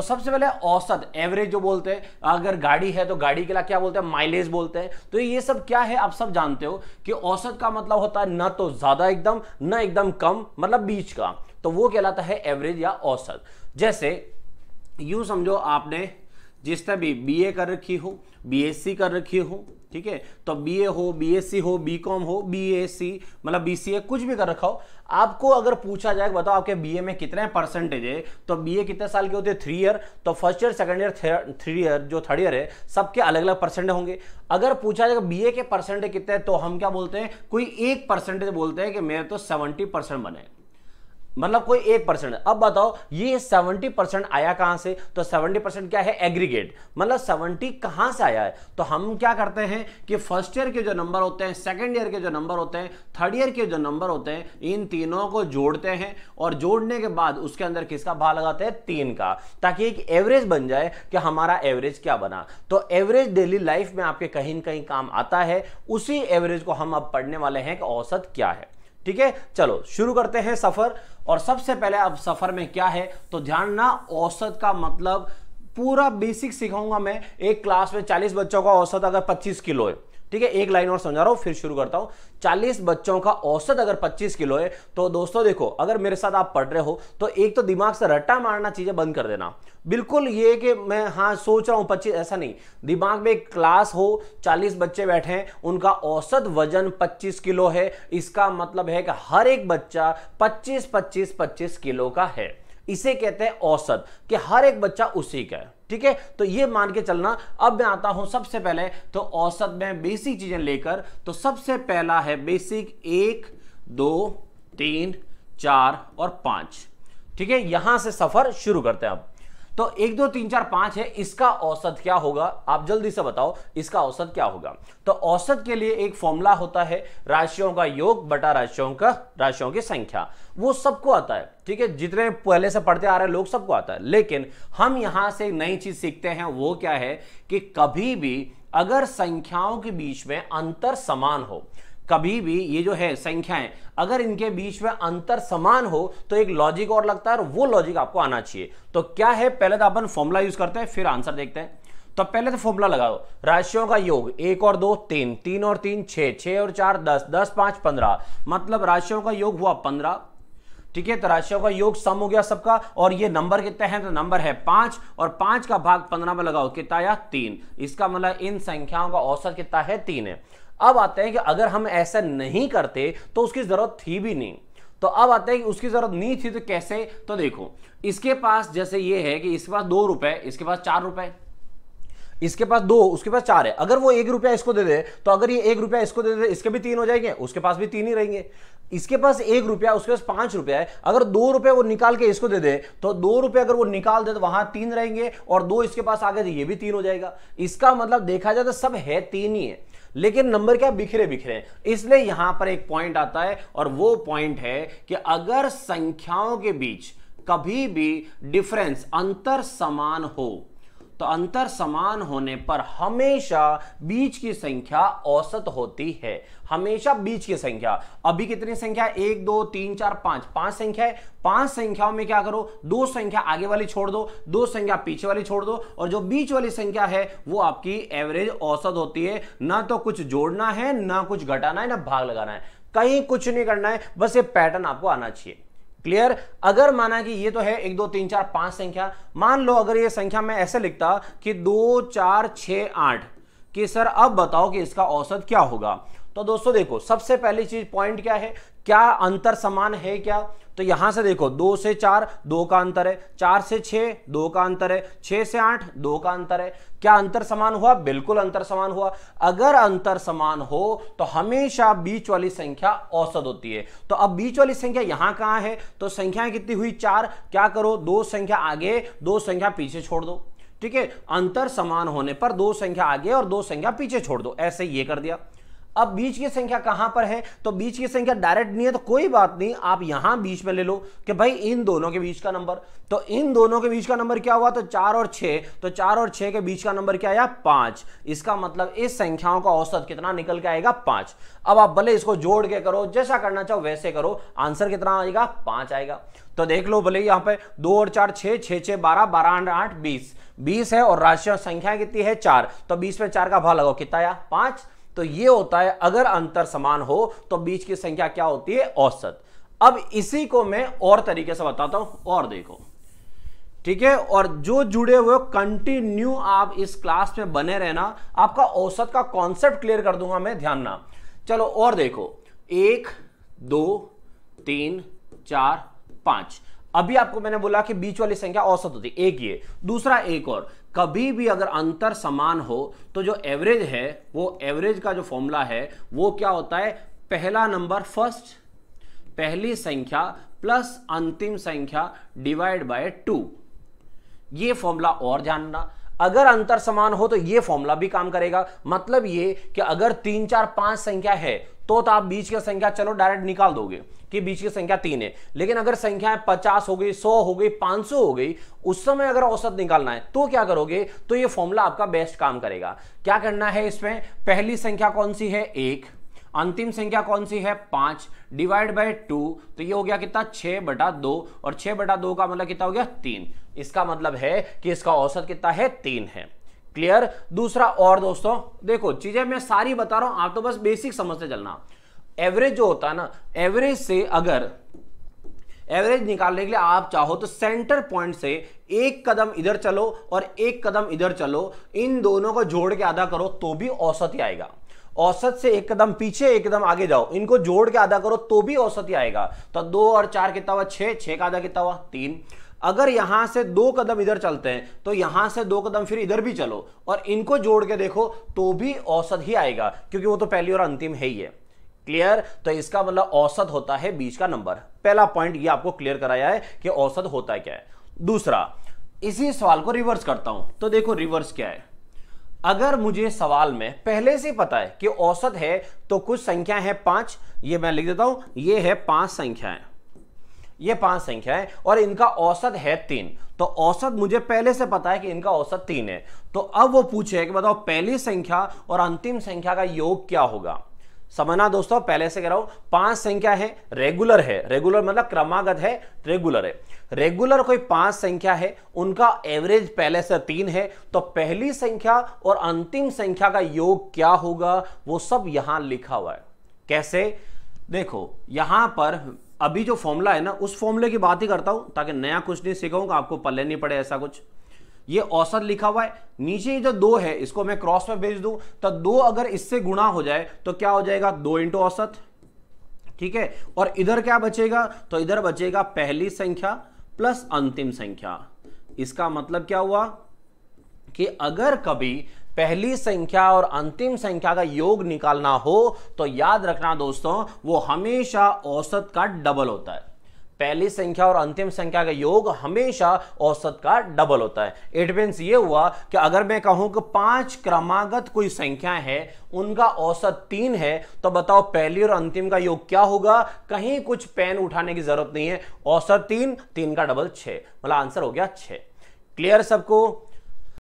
तो सबसे पहले औसत एवरेज जो बोलते हैं अगर गाड़ी है तो गाड़ी के लिए क्या बोलते हैं माइलेज बोलते हैं तो ये सब क्या है आप सब जानते हो कि औसत का मतलब होता है ना तो ज्यादा एकदम ना एकदम कम मतलब बीच का तो वो कहलाता है एवरेज या औसत जैसे यू समझो आपने जिसने भी बी कर रखी हो बीएससी कर रखी हो ठीक है तो बी ए हो बी एस सी हो बी कॉम हो बी एस सी मतलब बी सी ए कुछ भी कर रखा हो आपको अगर पूछा जाए बताओ आपके बी ए में कितने परसेंटेज है तो बी ए कितने साल के होते हैं थ्री ईयर तो first year second year three year जो थर्ड ईयर है सबके अलग अलग परसेंट होंगे अगर पूछा जाएगा ए के परसेंटेज कितने तो हम क्या बोलते हैं कोई एक परसेंटेज बोलते हैं कि मेरे तो सेवेंटी परसेंट बने मतलब कोई एक परसेंट अब बताओ ये सेवेंटी परसेंट आया कहां से तो सेवेंटी परसेंट क्या है एग्रीगेट मतलब सेवेंटी कहां से आया है तो हम क्या करते हैं कि फर्स्ट ईयर के जो नंबर होते हैं सेकेंड ईयर के जो नंबर होते हैं थर्ड ईयर के जो नंबर होते हैं इन तीनों को जोड़ते हैं और जोड़ने के बाद उसके अंदर किसका भाव लगाते हैं तीन का ताकि एक एवरेज बन जाए कि हमारा एवरेज क्या बना तो एवरेज डेली लाइफ में आपके कहीं ना कहीं काम आता है उसी एवरेज को हम अब पढ़ने वाले हैं कि औसत क्या है ठीक है चलो शुरू करते हैं सफर और सबसे पहले अब सफर में क्या है तो ध्यान ना औसत का मतलब पूरा बेसिक सिखाऊंगा मैं एक क्लास में 40 बच्चों का औसत अगर 25 किलो है ठीक है एक लाइन और समझा रहा हूँ फिर शुरू करता हूं चालीस बच्चों का औसत अगर पच्चीस किलो है तो दोस्तों देखो अगर मेरे साथ आप पढ़ रहे हो तो एक तो दिमाग से रट्टा मारना चीजें बंद कर देना बिल्कुल ये कि मैं हाँ सोच रहा हूं पच्चीस ऐसा नहीं दिमाग में एक क्लास हो चालीस बच्चे बैठे हैं उनका औसत वजन पच्चीस किलो है इसका मतलब है कि हर एक बच्चा पच्चीस पच्चीस पच्चीस किलो का है इसे कहते हैं औसत कि हर एक बच्चा उसी का है ठीक है तो ये मान के चलना अब मैं आता हूं सबसे पहले तो औसत में बेसिक चीजें लेकर तो सबसे पहला है बेसिक एक दो तीन चार और पांच ठीक है यहां से सफर शुरू करते हैं अब तो एक दो तीन चार पांच है इसका औसत क्या होगा आप जल्दी से बताओ इसका औसत क्या होगा तो औसत के लिए एक फॉर्मूला होता है राशियों का योग बटा राशियों का राशियों की संख्या वो सबको आता है ठीक है जितने पहले से पढ़ते आ रहे लोग सबको आता है लेकिन हम यहां से नई चीज सीखते हैं वो क्या है कि कभी भी अगर संख्याओं के बीच में अंतर समान हो कभी भी ये जो है संख्याएं अगर इनके बीच में अंतर समान हो तो एक लॉजिक और लगता है और वो लॉजिक आपको आना चाहिए तो क्या है पहले तो अपन फॉर्मूला यूज करते हैं फिर आंसर देखते हैं तो पहले तो फॉर्मूला लगाओ राशियों का योग एक और दो तीन तीन और तीन छ छ और चार दस दस पांच पंद्रह मतलब राशियों का योग हुआ पंद्रह ठीक है तो राशियों का योग सम हो गया सबका और ये नंबर कितने हैं तो नंबर है पांच और पांच का भाग पंद्रह में लगाओ कितना आया तीन इसका मतलब इन संख्याओं का औसत कितना है तीन है अब आते हैं कि अगर हम ऐसा नहीं करते तो उसकी जरूरत थी भी नहीं तो अब आता है कि उसकी जरूरत नहीं थी तो कैसे तो देखो इसके पास जैसे ये है कि इसके पास दो रुपए इसके पास चार रुपए इसके पास दो उसके पास चार है अगर वो एक रुपया इसको दे दे तो अगर ये एक रुपया इसको दे दे इसके भी तीन हो जाएंगे उसके पास भी तीन ही रहेंगे इसके पास एक रुपया उसके पास पांच रुपया है अगर दो रुपये वो निकाल के इसको दे दे तो दो रुपये अगर वो निकाल दे तो वहां तीन रहेंगे और दो इसके पास आ गए तो ये भी तीन हो जाएगा इसका मतलब देखा जाए तो सब है तीन ही है लेकिन नंबर क्या बिखरे बिखरे हैं इसलिए यहां पर एक पॉइंट आता है और वो पॉइंट है कि अगर संख्याओं के बीच कभी भी डिफरेंस अंतर समान हो तो अंतर समान होने पर हमेशा बीच की संख्या औसत होती है हमेशा बीच की संख्या अभी कितनी संख्या एक दो तीन चार पांच पांच संख्या है पांच संख्याओं में क्या करो दो संख्या आगे वाली छोड़ दो दो संख्या पीछे वाली छोड़ दो और जो बीच वाली संख्या है वो आपकी एवरेज औसत होती है ना तो कुछ जोड़ना है ना कुछ घटाना है ना भाग लगाना है कहीं कुछ नहीं करना है बस ये पैटर्न आपको आना चाहिए क्लियर अगर माना कि ये तो है एक दो तीन चार पांच संख्या मान लो अगर ये संख्या मैं ऐसे लिखता कि दो चार छ आठ कि सर अब बताओ कि इसका औसत क्या होगा तो दोस्तों देखो सबसे पहली चीज पॉइंट क्या है क्या अंतर समान है क्या तो यहां से देखो दो से चार दो का अंतर है चार से छ दो का अंतर है छह से आठ दो का अंतर है क्या अंतर समान हुआ बिल्कुल अंतर समान हुआ अगर अंतर समान हो तो हमेशा बीच वाली संख्या औसत होती है तो अब बीच वाली संख्या यहां कहां है तो संख्या कितनी हुई चार क्या करो दो संख्या आगे दो संख्या पीछे छोड़ दो ठीक है अंतर समान होने पर दो संख्या आगे और दो संख्या पीछे छोड़ दो ऐसे ये कर दिया अब बीच की संख्या कहां पर है तो बीच की संख्या डायरेक्ट नहीं है तो कोई बात नहीं आप यहां बीच में ले लो कि भाई इन दोनों के बीच का नंबर तो इन दोनों के बीच का नंबर क्या हुआ तो चार और छह तो चार और छह के बीच का नंबर क्या आया पांच इसका मतलब इस संख्याओं का औसत कितना निकल के आएगा पांच अब आप भले इसको जोड़ के करो जैसा करना चाहो वैसे करो आंसर कितना आएगा पांच आएगा तो देख लो भले यहां पर दो और चार छह छह छह बारह बारह आठ बीस बीस है और राष्ट्रीय संख्या कितनी है चार तो बीस में चार का भाव लगाओ कितना आया पांच तो ये होता है अगर अंतर समान हो तो बीच की संख्या क्या होती है औसत अब इसी को मैं और तरीके से बताता हूं और देखो ठीक है और जो जुड़े हुए कंटिन्यू आप इस क्लास में बने रहना आपका औसत का कॉन्सेप्ट क्लियर कर दूंगा मैं ध्यान ना चलो और देखो एक दो तीन चार पांच अभी आपको मैंने बोला कि बीच वाली संख्या औसत होती है एक ये दूसरा एक और कभी भी अगर अंतर समान हो तो जो एवरेज है वो एवरेज का जो फॉर्मूला है वो क्या होता है पहला नंबर फर्स्ट पहली संख्या प्लस अंतिम संख्या डिवाइड बाय टू ये फॉर्मूला और जानना अगर अंतर समान हो तो ये फॉर्मूला भी काम करेगा मतलब ये कि अगर तीन चार पांच संख्या है तो, तो आप बीच की संख्या चलो डायरेक्ट निकाल दोगे कि बीच की संख्या तीन है लेकिन अगर संख्या पचास हो गई सौ हो गई पांच सौ हो गई उस समय अगर औसत निकालना है तो क्या करोगे तो ये फॉर्मूला आपका बेस्ट काम करेगा क्या करना है इसमें पहली संख्या कौन सी है एक अंतिम संख्या कौन सी है पांच डिवाइड बाय टू तो ये हो गया कितना छह बटा दो और छह बटा दो का मतलब कितना हो गया तीन इसका मतलब है कि इसका औसत कितना है तीन है क्लियर दूसरा और दोस्तों देखो चीजें मैं सारी बता रहा हूं आप तो बस बेसिक समझते चलना एवरेज जो होता है ना एवरेज से अगर एवरेज निकालने के लिए आप चाहो तो सेंटर पॉइंट से एक कदम इधर चलो और एक कदम इधर चलो इन दोनों को जोड़ के आधा करो तो भी औसत ही आएगा औसत से एक कदम पीछे एकदम आगे जाओ इनको जोड़ के आधा करो तो भी औसत ही आएगा तो दो और चार कितना हुआ छह छह का आधा कितना हुआ तीन अगर यहां से दो कदम इधर चलते हैं तो यहां से दो कदम फिर इधर भी चलो और इनको जोड़ के देखो तो भी औसत ही आएगा क्योंकि वो तो पहली और अंतिम है ही है क्लियर तो इसका मतलब औसत होता है बीच का नंबर पहला पॉइंट ये आपको क्लियर कराया है कि औसत होता है क्या है दूसरा इसी सवाल को रिवर्स करता हूं तो देखो रिवर्स क्या है अगर मुझे सवाल में पहले से पता है कि औसत है तो कुछ संख्या है पांच ये मैं लिख देता हूं ये है पांच संख्याएं ये पांच संख्या है और इनका औसत है तीन तो औसत मुझे पहले से पता है कि इनका औसत तीन है तो अब वो पूछे कि बताओ पहली संख्या और अंतिम संख्या का योग क्या होगा समझना दोस्तों पहले से कह रहा हूं पांच संख्या है रेगुलर है रेगुलर मतलब क्रमागत है रेगुलर है रेगुलर कोई पांच संख्या है उनका एवरेज पहले से तीन है तो पहली संख्या और अंतिम संख्या का योग क्या होगा वो सब यहां लिखा हुआ है कैसे देखो यहां पर अभी जो फॉर्मूला है ना उस फॉर्मूले की बात ही करता हूं ताकि नया कुछ नहीं सीखाऊंगा आपको पल्ले नहीं पड़े ऐसा कुछ ये औसत लिखा हुआ है नीचे जो दो है इसको मैं क्रॉस में भेज दूं तो दो अगर इससे गुणा हो जाए तो क्या हो जाएगा दो इंटू औसत ठीक है और इधर क्या बचेगा तो इधर बचेगा पहली संख्या प्लस अंतिम संख्या इसका मतलब क्या हुआ कि अगर कभी पहली संख्या और अंतिम संख्या का योग निकालना हो तो याद रखना दोस्तों वो हमेशा औसत का डबल होता है पहली संख्या और अंतिम संख्या का योग हमेशा औसत का डबल होता है इट मीन्स ये हुआ कि अगर मैं कहूं कि पांच क्रमागत कोई संख्या है उनका औसत तीन है तो बताओ पहली और अंतिम का योग क्या होगा कहीं कुछ पेन उठाने की जरूरत नहीं है औसत तीन तीन का डबल छः मतलब आंसर हो गया छः क्लियर सबको